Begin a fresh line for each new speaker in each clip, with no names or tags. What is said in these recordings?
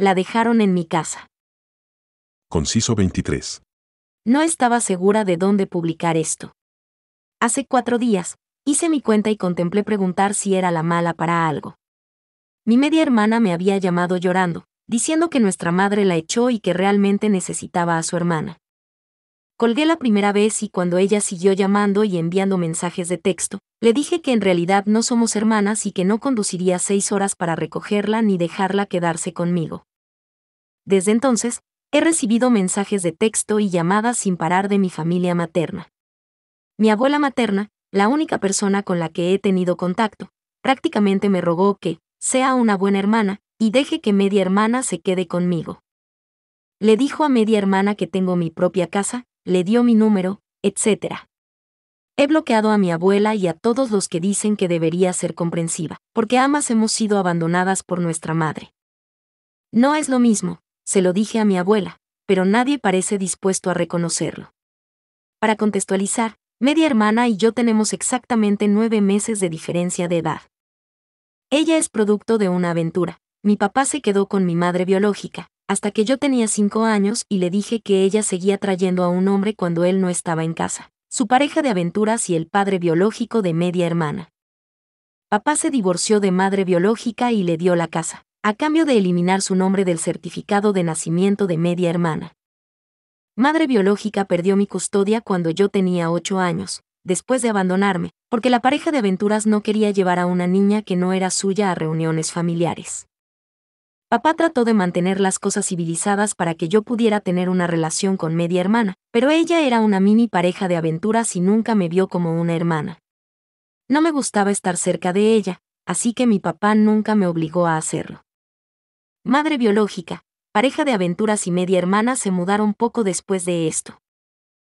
La dejaron en mi casa. Conciso 23. No estaba segura de dónde publicar esto. Hace cuatro días, hice mi cuenta y contemplé preguntar si era la mala para algo. Mi media hermana me había llamado llorando, diciendo que nuestra madre la echó y que realmente necesitaba a su hermana. Colgué la primera vez y cuando ella siguió llamando y enviando mensajes de texto, le dije que en realidad no somos hermanas y que no conduciría seis horas para recogerla ni dejarla quedarse conmigo. Desde entonces, he recibido mensajes de texto y llamadas sin parar de mi familia materna. Mi abuela materna, la única persona con la que he tenido contacto, prácticamente me rogó que, sea una buena hermana, y deje que media hermana se quede conmigo. Le dijo a media hermana que tengo mi propia casa, le dio mi número, etc. He bloqueado a mi abuela y a todos los que dicen que debería ser comprensiva, porque ambas hemos sido abandonadas por nuestra madre. No es lo mismo, se lo dije a mi abuela, pero nadie parece dispuesto a reconocerlo. Para contextualizar, media hermana y yo tenemos exactamente nueve meses de diferencia de edad. Ella es producto de una aventura. Mi papá se quedó con mi madre biológica, hasta que yo tenía cinco años y le dije que ella seguía trayendo a un hombre cuando él no estaba en casa, su pareja de aventuras y el padre biológico de media hermana. Papá se divorció de madre biológica y le dio la casa a cambio de eliminar su nombre del certificado de nacimiento de media hermana. Madre biológica perdió mi custodia cuando yo tenía ocho años, después de abandonarme, porque la pareja de aventuras no quería llevar a una niña que no era suya a reuniones familiares. Papá trató de mantener las cosas civilizadas para que yo pudiera tener una relación con media hermana, pero ella era una mini pareja de aventuras y nunca me vio como una hermana. No me gustaba estar cerca de ella, así que mi papá nunca me obligó a hacerlo. Madre biológica, pareja de aventuras y media hermana se mudaron poco después de esto.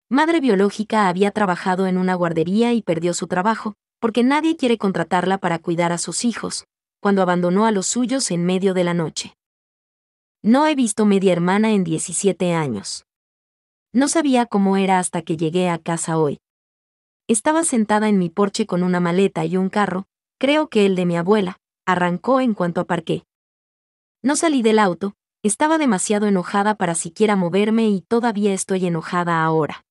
Madre biológica había trabajado en una guardería y perdió su trabajo, porque nadie quiere contratarla para cuidar a sus hijos, cuando abandonó a los suyos en medio de la noche. No he visto media hermana en 17 años. No sabía cómo era hasta que llegué a casa hoy. Estaba sentada en mi porche con una maleta y un carro, creo que el de mi abuela, arrancó en cuanto aparqué. No salí del auto, estaba demasiado enojada para siquiera moverme y todavía estoy enojada ahora.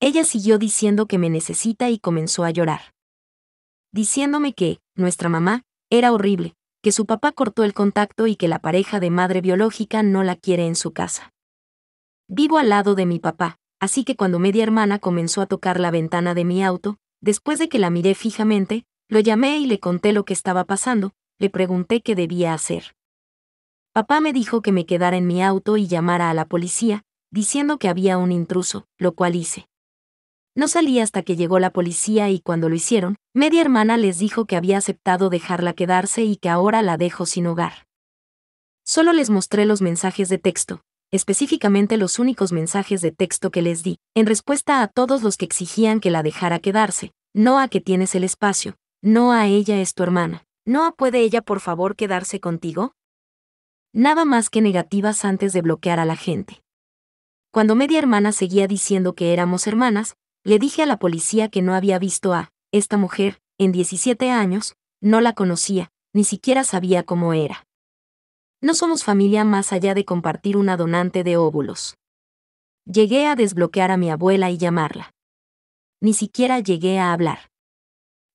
Ella siguió diciendo que me necesita y comenzó a llorar. Diciéndome que, nuestra mamá, era horrible, que su papá cortó el contacto y que la pareja de madre biológica no la quiere en su casa. Vivo al lado de mi papá, así que cuando media hermana comenzó a tocar la ventana de mi auto, después de que la miré fijamente, lo llamé y le conté lo que estaba pasando, le pregunté qué debía hacer. Papá me dijo que me quedara en mi auto y llamara a la policía, diciendo que había un intruso, lo cual hice. No salí hasta que llegó la policía y cuando lo hicieron, media hermana les dijo que había aceptado dejarla quedarse y que ahora la dejo sin hogar. Solo les mostré los mensajes de texto, específicamente los únicos mensajes de texto que les di, en respuesta a todos los que exigían que la dejara quedarse, no a que tienes el espacio, no a ella es tu hermana, no a puede ella por favor quedarse contigo. Nada más que negativas antes de bloquear a la gente. Cuando media hermana seguía diciendo que éramos hermanas, le dije a la policía que no había visto a esta mujer, en 17 años, no la conocía, ni siquiera sabía cómo era. No somos familia más allá de compartir una donante de óvulos. Llegué a desbloquear a mi abuela y llamarla. Ni siquiera llegué a hablar.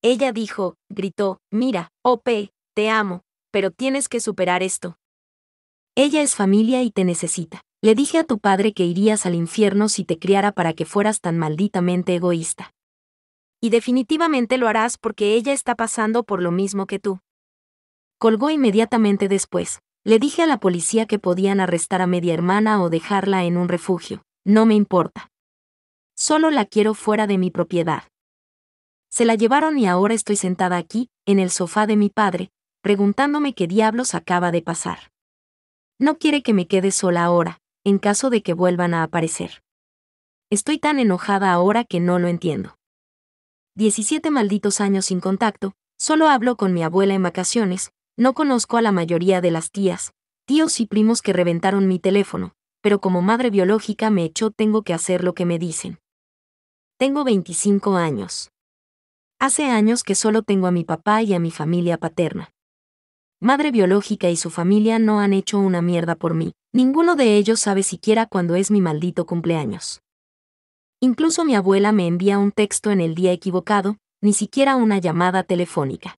Ella dijo, gritó, mira, OP, te amo, pero tienes que superar esto, ella es familia y te necesita. Le dije a tu padre que irías al infierno si te criara para que fueras tan malditamente egoísta. Y definitivamente lo harás porque ella está pasando por lo mismo que tú. Colgó inmediatamente después. Le dije a la policía que podían arrestar a media hermana o dejarla en un refugio. No me importa. Solo la quiero fuera de mi propiedad. Se la llevaron y ahora estoy sentada aquí, en el sofá de mi padre, preguntándome qué diablos acaba de pasar. No quiere que me quede sola ahora, en caso de que vuelvan a aparecer. Estoy tan enojada ahora que no lo entiendo. 17 malditos años sin contacto, solo hablo con mi abuela en vacaciones, no conozco a la mayoría de las tías, tíos y primos que reventaron mi teléfono, pero como madre biológica me echó tengo que hacer lo que me dicen. Tengo 25 años. Hace años que solo tengo a mi papá y a mi familia paterna madre biológica y su familia no han hecho una mierda por mí. Ninguno de ellos sabe siquiera cuándo es mi maldito cumpleaños. Incluso mi abuela me envía un texto en el día equivocado, ni siquiera una llamada telefónica.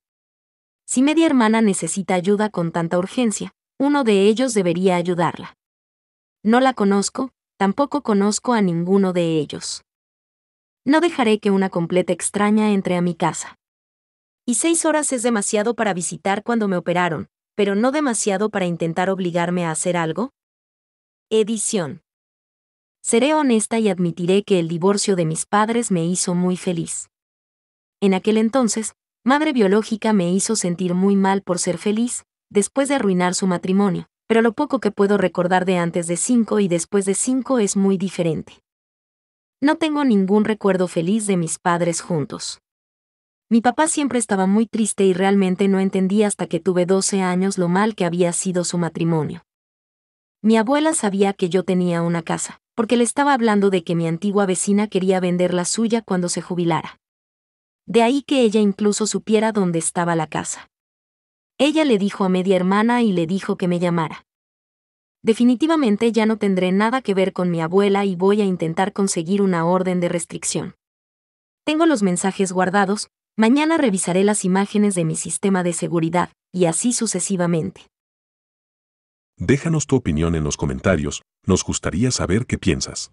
Si media hermana necesita ayuda con tanta urgencia, uno de ellos debería ayudarla. No la conozco, tampoco conozco a ninguno de ellos. No dejaré que una completa extraña entre a mi casa. Y seis horas es demasiado para visitar cuando me operaron, pero no demasiado para intentar obligarme a hacer algo. Edición. Seré honesta y admitiré que el divorcio de mis padres me hizo muy feliz. En aquel entonces, madre biológica me hizo sentir muy mal por ser feliz, después de arruinar su matrimonio, pero lo poco que puedo recordar de antes de cinco y después de cinco es muy diferente. No tengo ningún recuerdo feliz de mis padres juntos. Mi papá siempre estaba muy triste y realmente no entendí hasta que tuve 12 años lo mal que había sido su matrimonio. Mi abuela sabía que yo tenía una casa, porque le estaba hablando de que mi antigua vecina quería vender la suya cuando se jubilara. De ahí que ella incluso supiera dónde estaba la casa. Ella le dijo a media hermana y le dijo que me llamara. Definitivamente ya no tendré nada que ver con mi abuela y voy a intentar conseguir una orden de restricción. Tengo los mensajes guardados, Mañana revisaré las imágenes de mi sistema de seguridad, y así sucesivamente. Déjanos tu opinión en los comentarios, nos gustaría saber qué piensas.